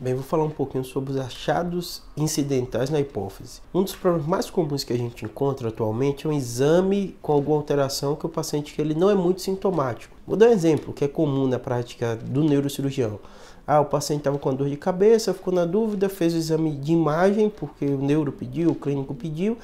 Bem, vou falar um pouquinho sobre os achados incidentais na hipófise. Um dos problemas mais comuns que a gente encontra atualmente é um exame com alguma alteração que o paciente que ele não é muito sintomático. Vou dar um exemplo que é comum na prática do neurocirurgião. Ah, o paciente estava com dor de cabeça, ficou na dúvida, fez o exame de imagem porque o neuro pediu, o clínico pediu,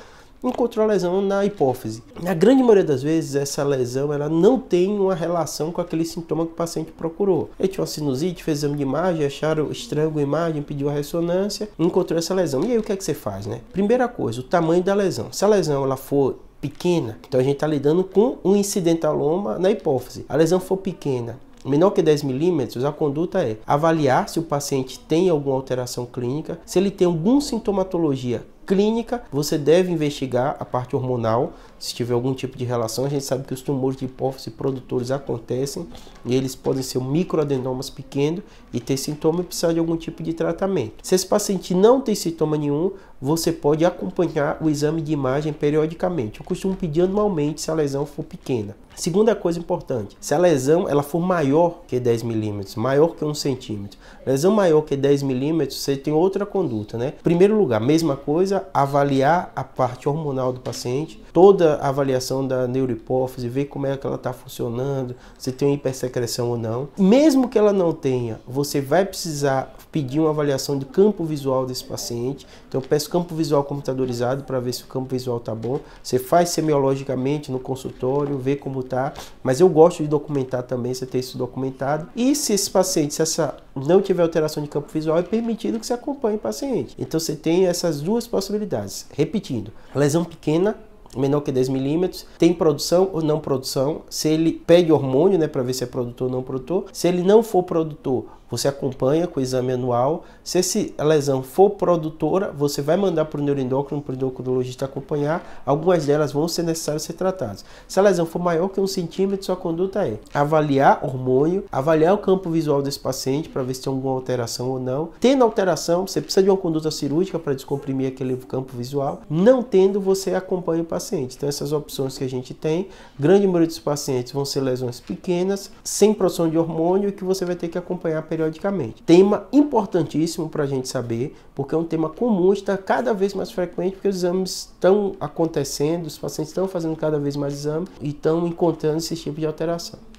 encontrou a lesão na hipófise. Na grande maioria das vezes, essa lesão ela não tem uma relação com aquele sintoma que o paciente procurou. Ele tinha uma sinusite, fez exame de imagem, acharam estranho a imagem, pediu a ressonância, encontrou essa lesão. E aí o que é que você faz, né? Primeira coisa, o tamanho da lesão. Se a lesão ela for pequena, então a gente está lidando com um incidentaloma na hipófise. A lesão for pequena, menor que 10 milímetros, a conduta é avaliar se o paciente tem alguma alteração clínica, se ele tem alguma sintomatologia clínica, você deve investigar a parte hormonal, se tiver algum tipo de relação. A gente sabe que os tumores de hipófise produtores acontecem e eles podem ser microadenomas pequenos e ter sintoma e precisar de algum tipo de tratamento. Se esse paciente não tem sintoma nenhum, você pode acompanhar o exame de imagem periodicamente. Eu costumo pedir anualmente se a lesão for pequena. Segunda coisa importante, se a lesão ela for maior que 10 milímetros, maior que 1 centímetro, lesão maior que 10 milímetros, você tem outra conduta, né? Primeiro lugar, mesma coisa, precisa avaliar a parte hormonal do paciente, toda a avaliação da neurohipófise, ver como é que ela está funcionando, se tem uma hipersecreção ou não. Mesmo que ela não tenha, você vai precisar pedir uma avaliação de campo visual desse paciente. Então eu peço campo visual computadorizado para ver se o campo visual está bom. Você faz semiologicamente no consultório, vê como está. Mas eu gosto de documentar também, você ter isso documentado. E se esse paciente, se essa não tiver alteração de campo visual, é permitido que se acompanhe o paciente. Então você tem essas duas possibilidades. Repetindo, lesão pequena menor que 10 milímetros, tem produção ou não produção, se ele pede hormônio, né, para ver se é produtor ou não produtor, se ele não for produtor você acompanha com o exame anual. Se essa lesão for produtora, você vai mandar para o neuroendócrino, para o endocrinologista acompanhar. Algumas delas vão ser necessárias ser tratadas. Se a lesão for maior que um centímetro, sua conduta é avaliar hormônio, avaliar o campo visual desse paciente para ver se tem alguma alteração ou não. Tendo alteração, você precisa de uma conduta cirúrgica para descomprimir aquele campo visual. Não tendo, você acompanha o paciente. Então, essas opções que a gente tem, grande maioria dos pacientes vão ser lesões pequenas, sem produção de hormônio, e que você vai ter que acompanhar periodicamente periodicamente. Tema importantíssimo para a gente saber, porque é um tema comum, está cada vez mais frequente, porque os exames estão acontecendo, os pacientes estão fazendo cada vez mais exames e estão encontrando esse tipo de alteração.